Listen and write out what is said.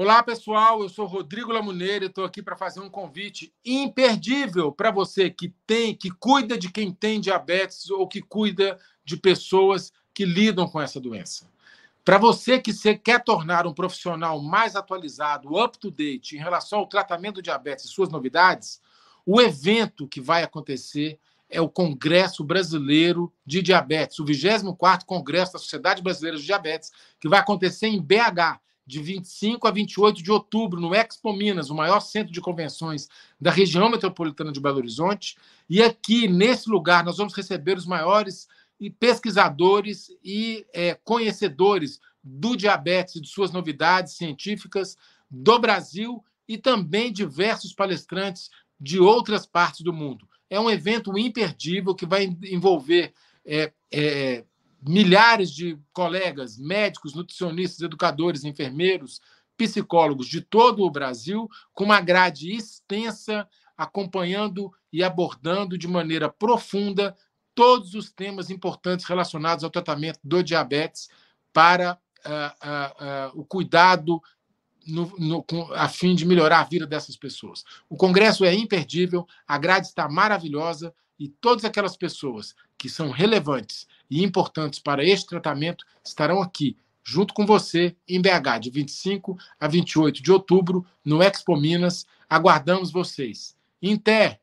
Olá, pessoal. Eu sou Rodrigo Lamuneira e estou aqui para fazer um convite imperdível para você que tem, que cuida de quem tem diabetes ou que cuida de pessoas que lidam com essa doença. Para você que se quer tornar um profissional mais atualizado, up to date em relação ao tratamento do diabetes e suas novidades, o evento que vai acontecer é o Congresso Brasileiro de Diabetes, o 24º Congresso da Sociedade Brasileira de Diabetes, que vai acontecer em BH de 25 a 28 de outubro, no Expo Minas, o maior centro de convenções da região metropolitana de Belo Horizonte. E aqui, nesse lugar, nós vamos receber os maiores pesquisadores e é, conhecedores do diabetes e de suas novidades científicas do Brasil e também diversos palestrantes de outras partes do mundo. É um evento imperdível que vai envolver é, é, milhares de colegas, médicos, nutricionistas, educadores, enfermeiros, psicólogos de todo o Brasil, com uma grade extensa, acompanhando e abordando de maneira profunda todos os temas importantes relacionados ao tratamento do diabetes para uh, uh, uh, o cuidado no, no, a fim de melhorar a vida dessas pessoas. O congresso é imperdível, a grade está maravilhosa e todas aquelas pessoas que são relevantes e importantes para este tratamento estarão aqui, junto com você, em BH, de 25 a 28 de outubro, no Expo Minas. Aguardamos vocês. Inter!